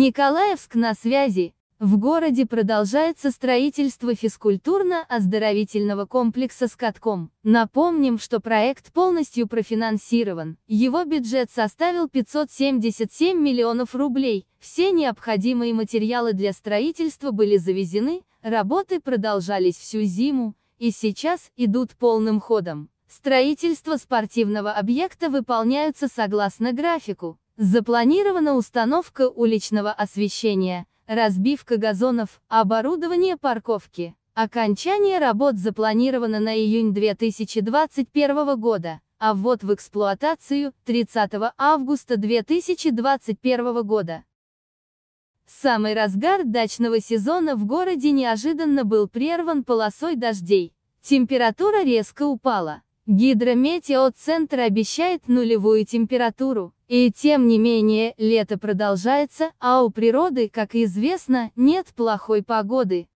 Николаевск на связи. В городе продолжается строительство физкультурно-оздоровительного комплекса с катком. Напомним, что проект полностью профинансирован. Его бюджет составил 577 миллионов рублей. Все необходимые материалы для строительства были завезены, работы продолжались всю зиму, и сейчас идут полным ходом. Строительство спортивного объекта выполняются согласно графику. Запланирована установка уличного освещения, разбивка газонов, оборудование парковки. Окончание работ запланировано на июнь 2021 года, а ввод в эксплуатацию 30 августа 2021 года. Самый разгар дачного сезона в городе неожиданно был прерван полосой дождей. Температура резко упала. Гидрометеоцентр обещает нулевую температуру. И тем не менее, лето продолжается, а у природы, как известно, нет плохой погоды.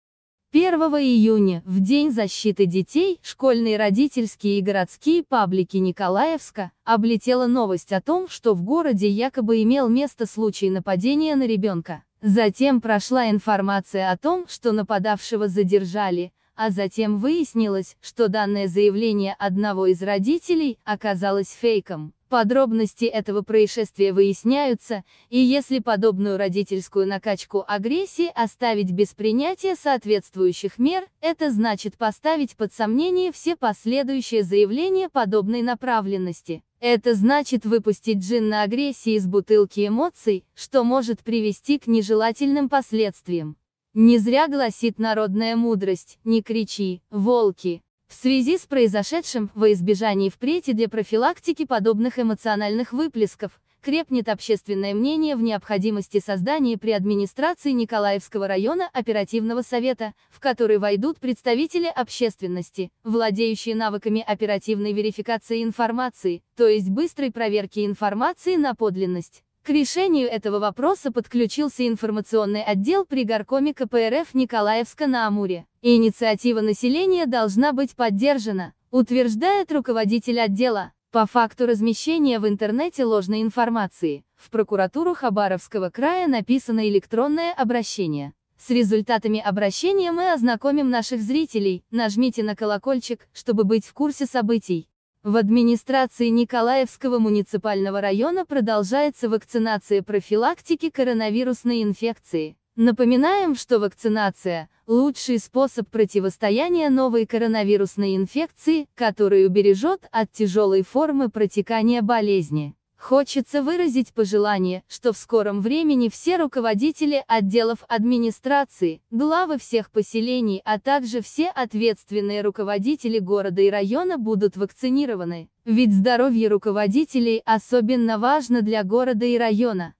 1 июня, в День защиты детей, школьные родительские и городские паблики Николаевска, облетела новость о том, что в городе якобы имел место случай нападения на ребенка. Затем прошла информация о том, что нападавшего задержали, а затем выяснилось, что данное заявление одного из родителей оказалось фейком. Подробности этого происшествия выясняются, и если подобную родительскую накачку агрессии оставить без принятия соответствующих мер, это значит поставить под сомнение все последующие заявления подобной направленности. Это значит выпустить джин на агрессии из бутылки эмоций, что может привести к нежелательным последствиям. Не зря гласит народная мудрость «не кричи, волки». В связи с произошедшим, во избежании впредь и для профилактики подобных эмоциональных выплесков, крепнет общественное мнение в необходимости создания при администрации Николаевского района оперативного совета, в который войдут представители общественности, владеющие навыками оперативной верификации информации, то есть быстрой проверки информации на подлинность. К решению этого вопроса подключился информационный отдел при горкоме КПРФ Николаевска на Амуре. Инициатива населения должна быть поддержана, утверждает руководитель отдела. По факту размещения в интернете ложной информации, в прокуратуру Хабаровского края написано электронное обращение. С результатами обращения мы ознакомим наших зрителей, нажмите на колокольчик, чтобы быть в курсе событий. В администрации Николаевского муниципального района продолжается вакцинация профилактики коронавирусной инфекции. Напоминаем, что вакцинация – лучший способ противостояния новой коронавирусной инфекции, который убережет от тяжелой формы протекания болезни. Хочется выразить пожелание, что в скором времени все руководители отделов администрации, главы всех поселений, а также все ответственные руководители города и района будут вакцинированы. Ведь здоровье руководителей особенно важно для города и района.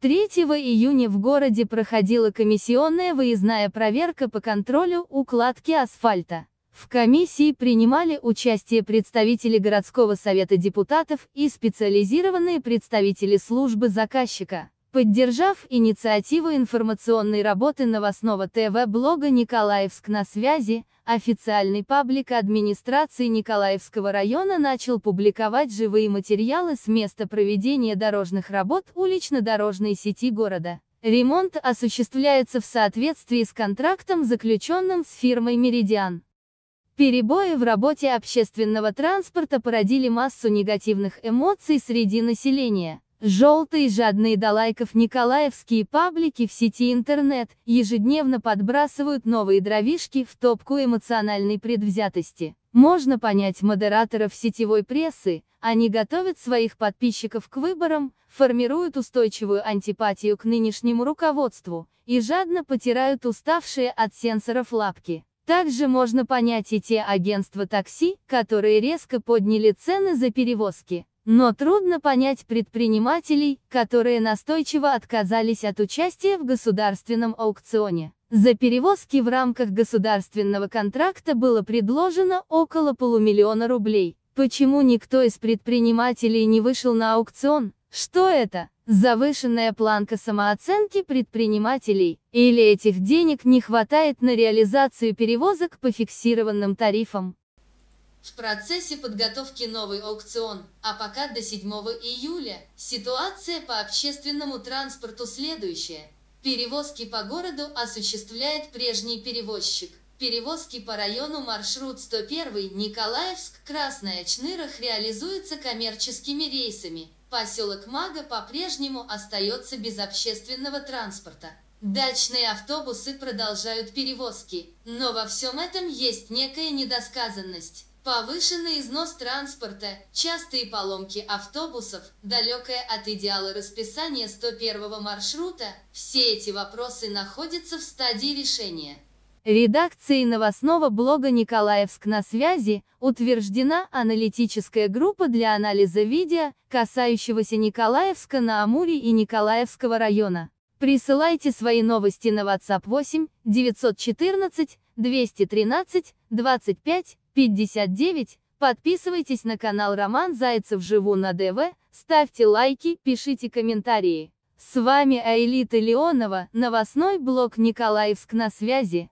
3 июня в городе проходила комиссионная выездная проверка по контролю укладки асфальта. В комиссии принимали участие представители городского совета депутатов и специализированные представители службы заказчика. Поддержав инициативу информационной работы новостного ТВ-блога «Николаевск на связи», официальный паблик администрации Николаевского района начал публиковать живые материалы с места проведения дорожных работ улично-дорожной сети города. Ремонт осуществляется в соответствии с контрактом, заключенным с фирмой «Меридиан». Перебои в работе общественного транспорта породили массу негативных эмоций среди населения. Желтые жадные до лайков николаевские паблики в сети интернет ежедневно подбрасывают новые дровишки в топку эмоциональной предвзятости. Можно понять модераторов сетевой прессы, они готовят своих подписчиков к выборам, формируют устойчивую антипатию к нынешнему руководству и жадно потирают уставшие от сенсоров лапки. Также можно понять и те агентства такси, которые резко подняли цены за перевозки. Но трудно понять предпринимателей, которые настойчиво отказались от участия в государственном аукционе. За перевозки в рамках государственного контракта было предложено около полумиллиона рублей. Почему никто из предпринимателей не вышел на аукцион? Что это? завышенная планка самооценки предпринимателей, или этих денег не хватает на реализацию перевозок по фиксированным тарифам. В процессе подготовки новый аукцион, а пока до 7 июля, ситуация по общественному транспорту следующая. Перевозки по городу осуществляет прежний перевозчик. Перевозки по району маршрут 101 Николаевск-Красная Чнырах реализуются коммерческими рейсами, поселок Мага по-прежнему остается без общественного транспорта. Дачные автобусы продолжают перевозки, но во всем этом есть некая недосказанность. Повышенный износ транспорта, частые поломки автобусов, далекое от идеала расписание 101 маршрута – все эти вопросы находятся в стадии решения. Редакции новостного блога «Николаевск на связи» утверждена аналитическая группа для анализа видео, касающегося Николаевска на Амуре и Николаевского района. Присылайте свои новости на WhatsApp 8 914 213 25 59. Подписывайтесь на канал Роман Зайцев Живу на ДВ, ставьте лайки, пишите комментарии. С вами Аэлита Леонова, новостной блог Николаевск на связи.